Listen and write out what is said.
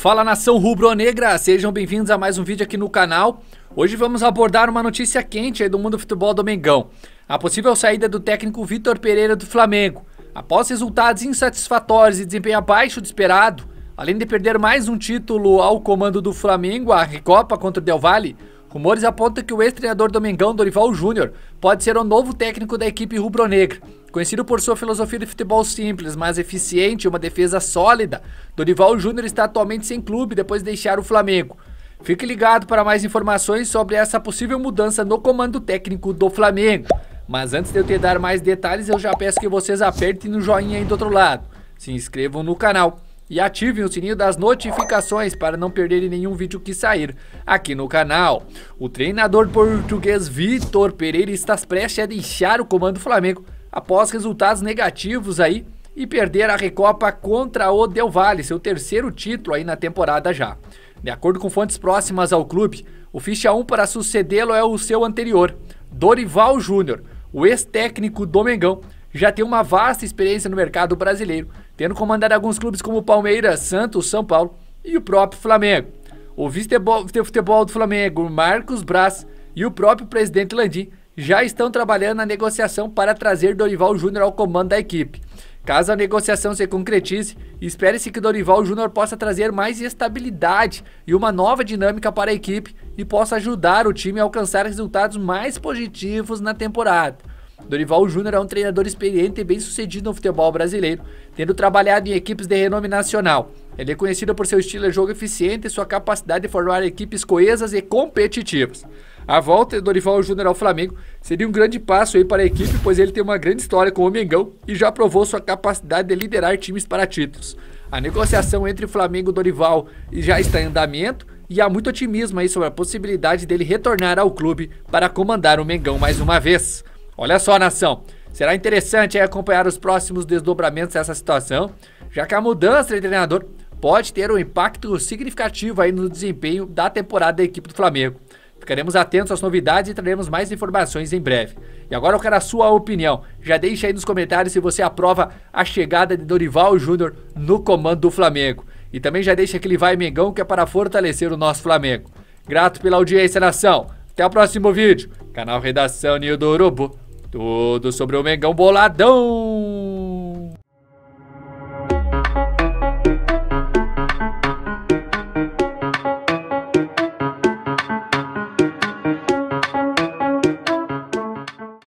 Fala nação rubro-negra, sejam bem-vindos a mais um vídeo aqui no canal. Hoje vamos abordar uma notícia quente do mundo do futebol do Mengão. A possível saída do técnico Vitor Pereira do Flamengo. Após resultados insatisfatórios e desempenho abaixo do esperado, além de perder mais um título ao comando do Flamengo, a Recopa contra o Del Valle, Rumores apontam que o ex-treinador do Mengão, Dorival Júnior, pode ser o novo técnico da equipe rubro-negra. Conhecido por sua filosofia de futebol simples, mas eficiente e uma defesa sólida, Dorival Júnior está atualmente sem clube depois de deixar o Flamengo. Fique ligado para mais informações sobre essa possível mudança no comando técnico do Flamengo. Mas antes de eu te dar mais detalhes, eu já peço que vocês apertem no joinha aí do outro lado. Se inscrevam no canal e ativem o sininho das notificações para não perderem nenhum vídeo que sair aqui no canal. O treinador português Vitor Pereira está prestes a deixar o comando do Flamengo após resultados negativos aí e perder a Recopa contra o Del Valle, seu terceiro título aí na temporada já. De acordo com fontes próximas ao clube, o ficha 1 para sucedê-lo é o seu anterior, Dorival Júnior, o ex-técnico do Mengão, já tem uma vasta experiência no mercado brasileiro tendo comandado alguns clubes como Palmeiras, Santos, São Paulo e o próprio Flamengo. O vice-futebol do Flamengo, Marcos Braz, e o próprio presidente Landim já estão trabalhando na negociação para trazer Dorival Júnior ao comando da equipe. Caso a negociação se concretize, espere-se que Dorival Júnior possa trazer mais estabilidade e uma nova dinâmica para a equipe e possa ajudar o time a alcançar resultados mais positivos na temporada. Dorival Júnior é um treinador experiente e bem sucedido no futebol brasileiro, tendo trabalhado em equipes de renome nacional. Ele é conhecido por seu estilo de jogo eficiente e sua capacidade de formar equipes coesas e competitivas. A volta de Dorival Júnior ao Flamengo seria um grande passo aí para a equipe, pois ele tem uma grande história com o Mengão e já provou sua capacidade de liderar times para títulos. A negociação entre Flamengo e Dorival já está em andamento e há muito otimismo aí sobre a possibilidade dele retornar ao clube para comandar o Mengão mais uma vez. Olha só, nação. Será interessante acompanhar os próximos desdobramentos dessa situação, já que a mudança de treinador pode ter um impacto significativo aí no desempenho da temporada da equipe do Flamengo. Ficaremos atentos às novidades e traremos mais informações em breve. E agora eu quero a sua opinião. Já deixa aí nos comentários se você aprova a chegada de Dorival Júnior no comando do Flamengo. E também já deixa aquele vai Mengão que é para fortalecer o nosso Flamengo. Grato pela audiência, nação. Até o próximo vídeo. Canal Redação Nildo Urubu. Tudo sobre o Mengão Boladão.